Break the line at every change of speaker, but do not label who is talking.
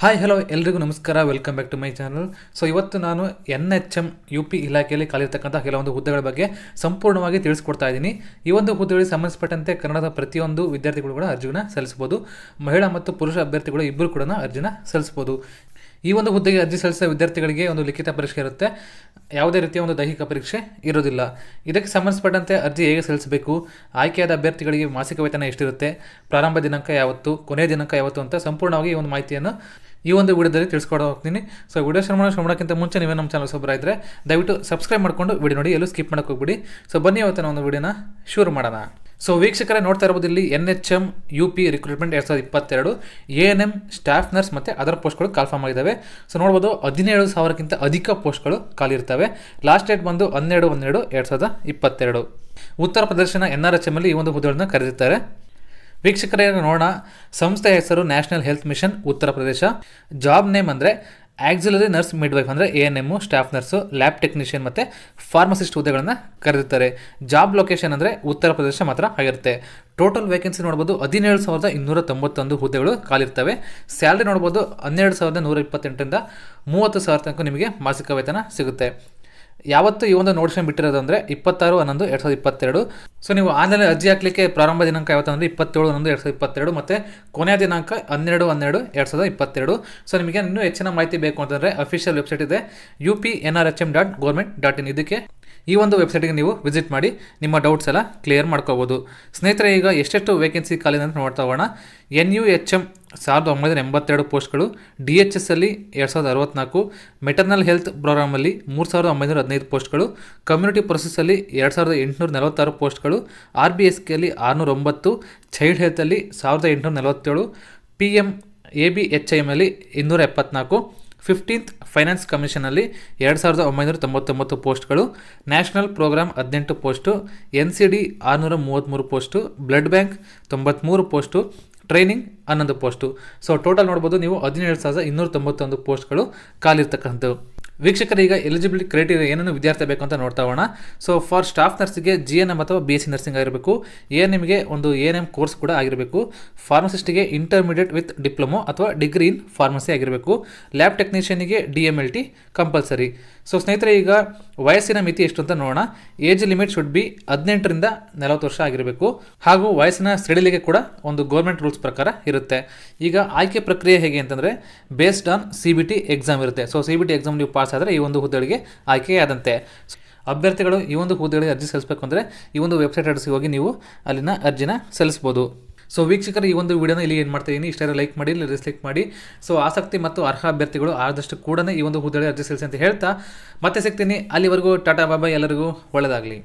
hi hello ಎಲ್ರಿಗೂ ನಮಸ್ಕಾರ welcome back to my channel so ಇವತ್ತು ನಾನು N H M U P ಇಲಾಖೆಯಲ್ಲಿ ಕಾಲಿರ್ತಕ್ಕಂಥ ಕೆಲವೊಂದು ಹುದ್ದೆಗಳ ಬಗ್ಗೆ ಸಂಪೂರ್ಣವಾಗಿ ತಿಳಿಸ್ಕೊಡ್ತಾ ಇದ್ದೀನಿ ಈ ಒಂದು ಹುದ್ದೆಗಳಿಗೆ ಸಂಬಂಧಪಟ್ಟಂತೆ ಕನ್ನಡದ ಪ್ರತಿಯೊಂದು ವಿದ್ಯಾರ್ಥಿಗಳು ಕೂಡ ಅರ್ಜಿನ ಸಲ್ಲಿಸ್ಬೋದು ಮಹಿಳಾ ಮತ್ತು ಪುರುಷ ಅಭ್ಯರ್ಥಿಗಳು ಇಬ್ಬರು ಕೂಡ ಅರ್ಜಿನ ಸಲ್ಲಿಸ್ಬೋದು ಈ ಒಂದು ಹುದ್ದೆಗೆ ಅರ್ಜಿ ಸಲ್ಲಿಸಿದ ವಿದ್ಯಾರ್ಥಿಗಳಿಗೆ ಒಂದು ಲಿಖಿತ ಪರೀಕ್ಷೆ ಇರುತ್ತೆ ಯಾವುದೇ ರೀತಿಯ ಒಂದು ದೈಹಿಕ ಪರೀಕ್ಷೆ ಇರೋದಿಲ್ಲ ಇದಕ್ಕೆ ಸಂಬಂಧಪಟ್ಟಂತೆ ಅರ್ಜಿ ಹೇಗೆ ಸಲ್ಲಿಸಬೇಕು ಆಯ್ಕೆಯಾದ ಅಭ್ಯರ್ಥಿಗಳಿಗೆ ಮಾಸಿಕ ವೇತನ ಎಷ್ಟಿರುತ್ತೆ ಪ್ರಾರಂಭ ದಿನಾಂಕ ಯಾವತ್ತು ಕೊನೆಯ ದಿನಾಂಕ ಯಾವತ್ತು ಅಂತ ಸಂಪೂರ್ಣವಾಗಿ ಈ ಒಂದು ಮಾಹಿತಿಯನ್ನು ಈ ಒಂದು ವಿಡಿಯೋದಲ್ಲಿ ತಿಳಿಸ್ಕೊಡೋ ಹೋಗ್ತೀನಿ ಸೊ ವಿಡಿಯೋ ಶ್ರಮಣ ಶ್ರಮಣಕ್ಕಿಂತ ಮಾಡೋಕ್ಕಿಂತ ಮುಂಚೆ ನೀವೇ ನಮ್ಮ ಚಾನಲ್ ಸೊಬ್ಬರ ಇದ್ದರೆ ದಯವಿಟ್ಟು ಸಬ್ಸ್ಕ್ರೈಬ್ ಮಾಡಿಕೊಂಡು ವಿಡಿಯೋ ನೋಡಿ ಎಲ್ಲೂ ಸ್ಕಿಪ್ ಮಾಡೋಕ್ಕೆ ಹೋಗ್ಬಿಡಿ ಸೊ ಬನ್ನಿ ಇವತ್ತಿನ ಒಂದು ವಿಡಿಯೋನ ಶುರು ಮಾಡೋಣ ಸೊ ವೀಕ್ಷಕರೇ ನೋಡ್ತಾ ಇರ್ಬೋದು ಇಲ್ಲಿ N H M U P recruitment ಎರಡು ಸಾವಿರದ ಇಪ್ಪತ್ತೆರಡು A N M staff nurse ಮತ್ತು ಅದರ್ ಪೋಸ್ಟ್ಗಳು ಕಾಲ್ಫಾರ್ಮ್ ಆಗಿದ್ದಾವೆ ಸೊ ನೋಡ್ಬೋದು ಹದಿನೇಳು ಸಾವಿರಕ್ಕಿಂತ ಅಧಿಕ ಪೋಸ್ಟ್ಗಳು ಖಾಲಿರ್ತವೆ ಲಾಸ್ಟ್ ಡೇಟ್ ಬಂದು ಹನ್ನೆರಡು ಹನ್ನೆರಡು ಎರಡು ಸಾವಿರದ ಇಪ್ಪತ್ತೆರಡು ಉತ್ತರ ಪ್ರದೇಶನ ಎನ್ ಆರ್ ಎಚ್ ಎಮ್ ಈ ಒಂದು ಹುದ್ದೆಗಳನ್ನು ಕರೆದಿದ್ದಾರೆ ವೀಕ್ಷಕರೇ ನೋಡೋಣ ಸಂಸ್ಥೆಯ ಹೆಸರು national health mission Uttar Pradesh job name ಅಂದರೆ ಆಕ್ಸಿಲರಿ ನರ್ಸ್ ಮಿಡ್ ವೈಫ್ ಅಂದರೆ A N M staff nurse lab technician ಮತ್ತು ಫಾರ್ಮಸಿಸ್ಟ್ ಹುದ್ದೆಗಳನ್ನು ಕರೆದಿರ್ತಾರೆ ಜಾಬ್ ಲೊಕೇಶನ್ ಅಂದರೆ ಉತ್ತರ ಪ್ರದೇಶ ಮಾತ್ರ ಆಗಿರುತ್ತೆ ಟೋಟಲ್ ವೇಕೆನ್ಸಿ ನೋಡ್ಬೋದು ಹದಿನೇಳು ಸಾವಿರದ ಇನ್ನೂರ ತೊಂಬತ್ತೊಂದು ಹುದ್ದೆಗಳು ಕಾಲಿರ್ತವೆ ಸ್ಯಾಲ್ರಿ ನೋಡ್ಬೋದು ಹನ್ನೆರಡು ಸಾವಿರದ ನೂರ ಇಪ್ಪತ್ತೆಂಟರಿಂದ ಮೂವತ್ತು ಸಾವಿರ ತನಕ ನಿಮಗೆ ಮಾಸಿಕ ವೇತನ ಸಿಗುತ್ತೆ ಯಾವತ್ತು ಈ ಒಂದು ನೋಟಿಸ್ ಬಿಟ್ಟಿರೋದು ಅಂದರೆ ಇಪ್ಪತ್ತಾರು ಹನ್ನೊಂದು ಎರಡು ಸಾವಿರದ ಇಪ್ಪತ್ತೆರಡು ಸೊ ನೀವು ಆನ್ಲೈನ್ ಅರ್ಜಿ ಹಾಕಲಿಕ್ಕೆ ಪ್ರಾರಂಭ ದಿನಾಂಕ ಯಾವತ್ತು ಇಪ್ಪತ್ತೇಳು ಹನ್ನೊಂದು ಎರಡು ಸಾವಿರದ ಇಪ್ಪತ್ತೆರಡು ಮತ್ತು ಕೊನೆಯ ದಿನಾಂಕ ಹನ್ನೆರಡು ಹನ್ನೆರಡು ಎರಡು ಸಾವಿರದ ಇಪ್ಪತ್ತೆರಡು ಸೊ ನಿಮಗೆ ಇನ್ನೂ ಹೆಚ್ಚಿನ ಮಾಹಿತಿ ಬೇಕು ಅಂತಂದರೆ ಅಫಿಷಿಯಲ್ ವೆಬ್ಸೈಟ್ ಇದೆ U P N R H M dot government dot in ಇದಕ್ಕೆ ಈ ಒಂದು ವೆಬ್ಸೈಟ್ಗೆ ನೀವು ವಿಸಿಟ್ ಮಾಡಿ ನಿಮ್ಮ ಡೌಟ್ಸ್ ಎಲ್ಲ ಕ್ಲಿಯರ್ ಮಾಡ್ಕೋಬೋದು ಸ್ನೇಹಿತರೆ ಈಗ ಎಷ್ಟೆಷ್ಟು ವೇಕೆನ್ಸಿ ಖಾಲಿ ಅಂತ ನೋಡ್ತಾ ಹೋಗೋಣ ಎನ್ ಯು ಎಚ್ ಎಮ್ ಸಾವಿರದ ಒಂಬೈನೂರ ಎಂಬತ್ತೆರಡು ಪೋಸ್ಟ್ಗಳು ಡಿ ಎಚ್ ಎಸ್ ಅಲ್ಲಿ ಎರಡು ಸಾವಿರದ ಅರವತ್ನಾಲ್ಕು ಮೆಟರ್ನಲ್ ಹೆಲ್ತ್ ಪ್ರೋಗ್ರಾಮಲ್ಲಿ ಮೂರು ಸಾವಿರದ ಒಂಬೈನೂರ ಹದಿನೈದು ಪೋಸ್ಟ್ಗಳು ಕಮ್ಯುನಿಟಿ ಪ್ರೊಸೆಸಲ್ಲಿ ಎರಡು ಸಾವಿರದ ಎಂಟುನೂರ ನಲವತ್ತಾರು ಪೋಸ್ಟ್ಗಳು ಆರ್ ಬಿ ಎಸ್ ಕೆಯಲ್ಲಿ ಆರುನೂರ ಒಂಬತ್ತು ಚೈಲ್ಡ್ ಹೆಲ್ತಲ್ಲಿ ಸಾವಿರದ ಎಂಟುನೂರ ನಲವತ್ತೇಳು P M A B H I M ಅಲ್ಲಿ ಇನ್ನೂರ ಎಪ್ಪತ್ನಾಲ್ಕು ಫಿಫ್ಟೀನ್ತ್ ಫೈನಾನ್ಸ್ ಕಮಿಷನಲ್ಲಿ ಎರಡು ಸಾವಿರದ ಒಂಬೈನೂರ ತೊಂಬತ್ತೊಂಬತ್ತು ಪೋಸ್ಟ್ಗಳು ನ್ಯಾಷನಲ್ ಪ್ರೋಗ್ರಾಮ್ ಹದಿನೆಂಟು ಪೋಸ್ಟು ಎನ್ ಸಿ ಡಿ ಆರುನೂರ ಮೂವತ್ತ್ಮೂರು ಪೋಸ್ಟು ಬ್ಲಡ್ ಬ್ಯಾಂಕ್ ತೊಂಬತ್ತ್ಮೂರು ಪೋಸ್ಟು ಟ್ರೈನಿಂಗ್ ಹನ್ನೊಂದು ಪೋಸ್ಟು ಸೊ ಟೋಟಲ್ ನೋಡ್ಬೋದು ನೀವು ಹದಿನೇಳು ಸಾವಿರದ ಇನ್ನೂರ ತೊಂಬತ್ತೊಂದು ಪೋಸ್ಟ್ಗಳು ಖಾಲಿ ಇರ್ತಕ್ಕಂಥದ್ದು ವೀಕ್ಷಕರೀಗ ಎಲಿಜಿಬಿಲಿಟಿ ಕ್ರೈಟೀರಿಯಾ ಏನೇನು ವಿದ್ಯಾರ್ಥಿ ಬೇಕು ಅಂತ ನೋಡ್ತಾ ಹೋಗೋಣ ಸೊ ಫಾರ್ ಸ್ಟಾಫ್ ನರ್ಸಿಗೆ ಜಿ ಎನ್ ಎಮ್ ಅಥವಾ ಬಿ ಎಸ್ ಸಿ ನರ್ಸಿಂಗ್ ಆಗಿರಬೇಕು ಎ ಎನ್ ಎಮ್ಗೆ ಒಂದು ಎ ಎನ್ ಎಮ್ ಕೋರ್ಸ್ ಕೂಡ ಆಗಿರಬೇಕು ಫಾರ್ಮಸಿಸ್ಟ್ಗೆ ಇಂಟರ್ಮೀಡಿಯೇಟ್ ವಿತ್ ಡಿಪ್ಲೊಮೊ ಅಥವಾ ಡಿಗ್ರಿ ಇನ್ ಫಾರ್ಮಸಿ ಆಗಿರಬೇಕು ಲ್ಯಾಬ್ ಟೆಕ್ನಿಷಿಯನ್ಗೆ D M L T compulsory so ಸ್ನೇಹಿತರೆ ಈಗ ವಯಸ್ಸಿನ ಮಿತಿ ಎಷ್ಟು ಅಂತ ನೋಡೋಣ ಏಜ್ ಲಿಮಿಟ್ ಶುಡ್ ಬಿ ಹದಿನೆಂಟರಿಂದ ನಲವತ್ತು ವರ್ಷ ಆಗಿರಬೇಕು ಹಾಗೂ ವಯಸ್ಸಿನ ಸಿಡಿಲಿಗೆ ಕೂಡ ಒಂದು ಗೌರ್ಮೆಂಟ್ ರೂಲ್ಸ್ ಪ್ರಕಾರ ಇರುತ್ತೆ ಈಗ ಆಯ್ಕೆ ಪ್ರಕ್ರಿಯೆ ಹೇಗೆ ಅಂತಂದರೆ based on C B T exam ಇರುತ್ತೆ so C B T exam ನೀವು ಪಾಸ್ ಆದರೆ ಈ ಒಂದು ಹುದ್ದೆಗಳಿಗೆ ಆಯ್ಕೆಯಾದಂತೆ ಅಭ್ಯರ್ಥಿಗಳು ಈ ಒಂದು ಹುದ್ದೆಗಳಿಗೆ ಅರ್ಜಿ ಸಲ್ಲಿಸಬೇಕು ಅಂದರೆ ಈ ಒಂದು ವೆಬ್ಸೈಟ್ ಅಡ್ರೆಸ್ಗೆ ಹೋಗಿ ನೀವು ಅಲ್ಲಿನ ಅರ್ಜಿನ ಸಲ್ಲಿಸ್ಬೋದು ಸೊ ವೀಕ್ಷಕರು ಈ ಒಂದು ವಿಡಿಯೋನ ಇಲ್ಲಿ ಏನು ಮಾಡ್ತಾ ಇದ್ದೀನಿ ಇಷ್ಟೆಲ್ಲ ಲೈಕ್ ಮಾಡಿ ಇಲ್ಲಿ ರಿಸ್ಲೈಕ್ ಮಾಡಿ ಸೊ ಆಸಕ್ತಿ ಮತ್ತು ಅರ್ಹ ಅಭ್ಯರ್ಥಿಗಳು ಆದಷ್ಟು ಕೂಡ ಈ ಒಂದು ಹುದ್ದೆಗಳಿಗೆ ಅರ್ಜಿ ಸಲ್ಲಿಸಿ ಅಂತ ಹೇಳ್ತಾ ಮತ್ತೆ ಸಿಗ್ತೀನಿ ಅಲ್ಲಿವರೆಗೂ ಟಾಟಾ ಬಾಬಾ ಎಲ್ಲರಿಗೂ ಒಳ್ಳೆಯದಾಗಲಿ